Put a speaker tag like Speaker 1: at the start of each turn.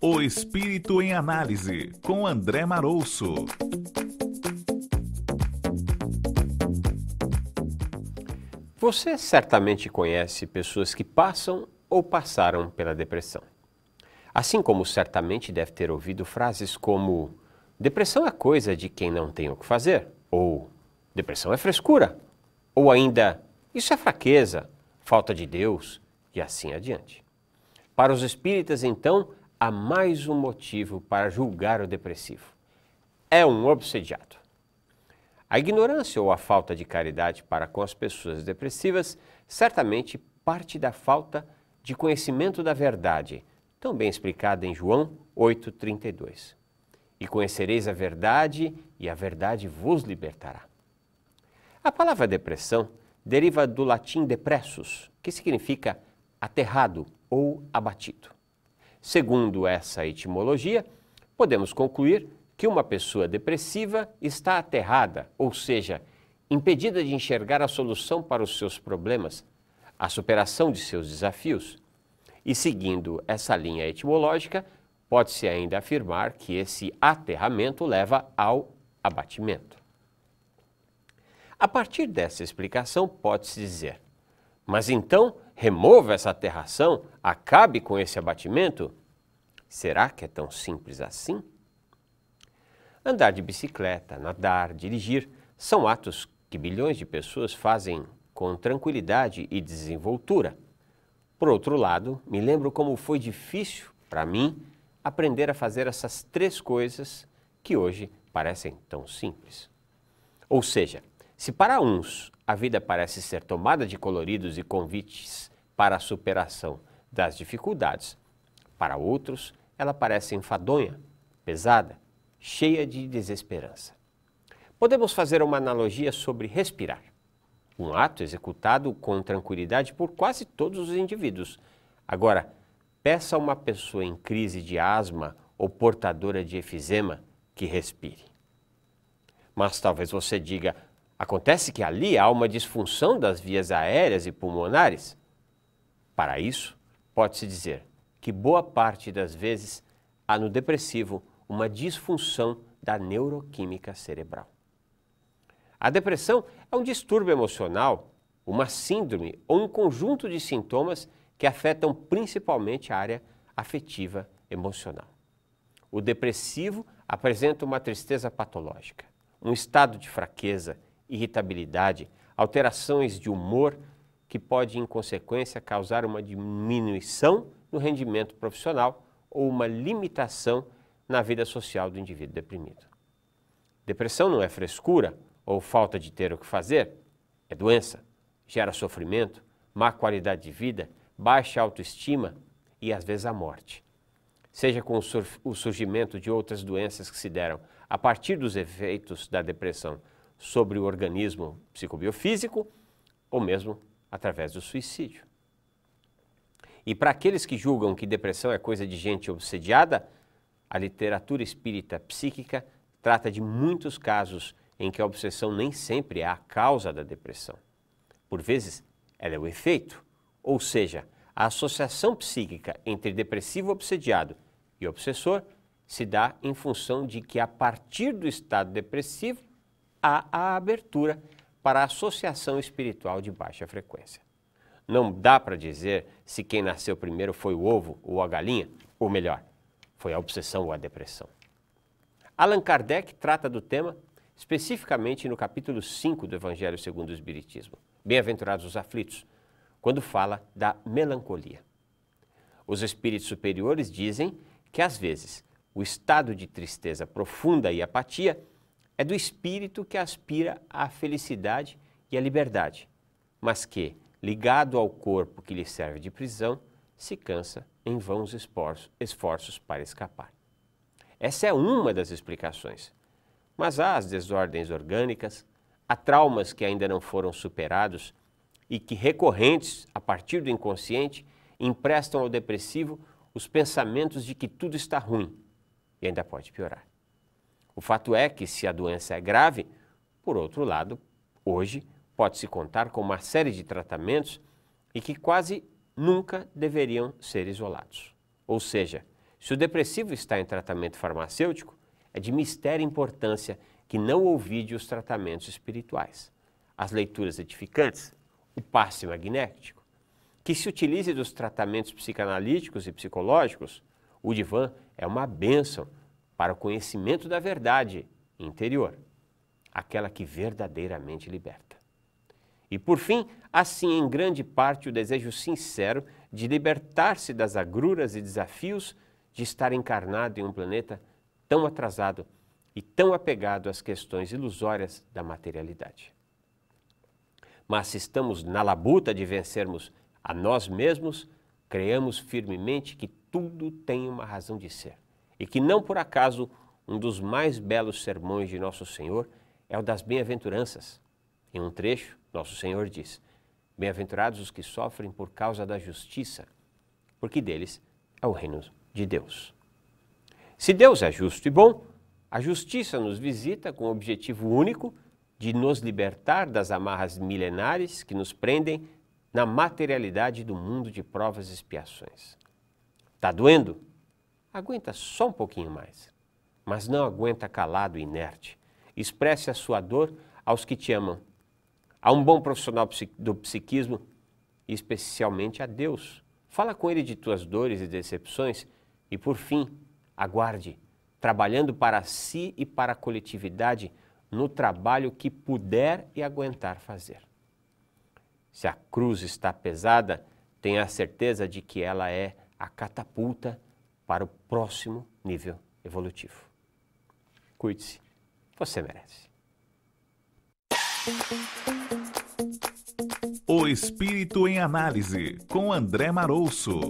Speaker 1: O Espírito em Análise, com André Marouço. Você certamente conhece pessoas que passam ou passaram pela depressão. Assim como certamente deve ter ouvido frases como: depressão é coisa de quem não tem o que fazer, ou depressão é frescura, ou ainda isso é fraqueza, falta de Deus, e assim adiante. Para os espíritas, então, há mais um motivo para julgar o depressivo. É um obsediado. A ignorância ou a falta de caridade para com as pessoas depressivas certamente parte da falta de conhecimento da verdade, tão bem explicada em João 8,32. E conhecereis a verdade, e a verdade vos libertará. A palavra depressão deriva do latim depressus, que significa aterrado, ou abatido. Segundo essa etimologia, podemos concluir que uma pessoa depressiva está aterrada, ou seja, impedida de enxergar a solução para os seus problemas, a superação de seus desafios. E seguindo essa linha etimológica, pode-se ainda afirmar que esse aterramento leva ao abatimento. A partir dessa explicação, pode-se dizer: mas então remova essa aterração, acabe com esse abatimento? Será que é tão simples assim? Andar de bicicleta, nadar, dirigir são atos que bilhões de pessoas fazem com tranquilidade e desenvoltura. Por outro lado, me lembro como foi difícil para mim aprender a fazer essas três coisas que hoje parecem tão simples. Ou seja, se para uns a vida parece ser tomada de coloridos e convites para a superação das dificuldades. Para outros, ela parece enfadonha, pesada, cheia de desesperança. Podemos fazer uma analogia sobre respirar, um ato executado com tranquilidade por quase todos os indivíduos. Agora, peça a uma pessoa em crise de asma ou portadora de efizema que respire. Mas talvez você diga, Acontece que ali há uma disfunção das vias aéreas e pulmonares. Para isso, pode-se dizer que boa parte das vezes há no depressivo uma disfunção da neuroquímica cerebral. A depressão é um distúrbio emocional, uma síndrome ou um conjunto de sintomas que afetam principalmente a área afetiva emocional. O depressivo apresenta uma tristeza patológica, um estado de fraqueza irritabilidade, alterações de humor que pode, em consequência, causar uma diminuição no rendimento profissional ou uma limitação na vida social do indivíduo deprimido. Depressão não é frescura ou falta de ter o que fazer, é doença, gera sofrimento, má qualidade de vida, baixa autoestima e às vezes a morte. Seja com o surgimento de outras doenças que se deram a partir dos efeitos da depressão, sobre o organismo psicobiofísico ou mesmo através do suicídio. E para aqueles que julgam que depressão é coisa de gente obsediada, a literatura espírita psíquica trata de muitos casos em que a obsessão nem sempre é a causa da depressão. Por vezes, ela é o efeito, ou seja, a associação psíquica entre depressivo obsediado e obsessor se dá em função de que, a partir do estado depressivo, há a abertura para a associação espiritual de baixa frequência. Não dá para dizer se quem nasceu primeiro foi o ovo ou a galinha, ou melhor, foi a obsessão ou a depressão. Allan Kardec trata do tema especificamente no capítulo 5 do Evangelho segundo o Espiritismo, Bem-aventurados os aflitos, quando fala da melancolia. Os espíritos superiores dizem que, às vezes, o estado de tristeza profunda e apatia é do espírito que aspira à felicidade e à liberdade, mas que, ligado ao corpo que lhe serve de prisão, se cansa em vãos esforços, esforços para escapar. Essa é uma das explicações. Mas há as desordens orgânicas, há traumas que ainda não foram superados e que, recorrentes a partir do inconsciente, emprestam ao depressivo os pensamentos de que tudo está ruim e ainda pode piorar. O fato é que, se a doença é grave, por outro lado, hoje pode-se contar com uma série de tratamentos e que quase nunca deveriam ser isolados. Ou seja, se o depressivo está em tratamento farmacêutico, é de mistéria importância que não ouvide os tratamentos espirituais, as leituras edificantes, o passe magnético, que se utilize dos tratamentos psicanalíticos e psicológicos, o divã é uma bênção para o conhecimento da verdade interior, aquela que verdadeiramente liberta. E por fim, assim em grande parte o desejo sincero de libertar-se das agruras e desafios de estar encarnado em um planeta tão atrasado e tão apegado às questões ilusórias da materialidade. Mas se estamos na labuta de vencermos a nós mesmos, creamos firmemente que tudo tem uma razão de ser e que não por acaso um dos mais belos sermões de Nosso Senhor é o das bem-aventuranças. Em um trecho, Nosso Senhor diz: Bem-aventurados os que sofrem por causa da justiça, porque deles é o reino de Deus. Se Deus é justo e bom, a justiça nos visita com o objetivo único de nos libertar das amarras milenares que nos prendem na materialidade do mundo de provas e expiações. Está doendo? aguenta só um pouquinho mais. Mas não aguenta calado e inerte. Expresse a sua dor aos que te amam, a um bom profissional do psiquismo e especialmente a Deus. Fala com ele de tuas dores e decepções e, por fim, aguarde, trabalhando para si e para a coletividade no trabalho que puder e aguentar fazer. Se a cruz está pesada, tenha a certeza de que ela é a catapulta para o próximo nível evolutivo. Cuide-se, você merece. O Espírito em Análise, com André Marouço.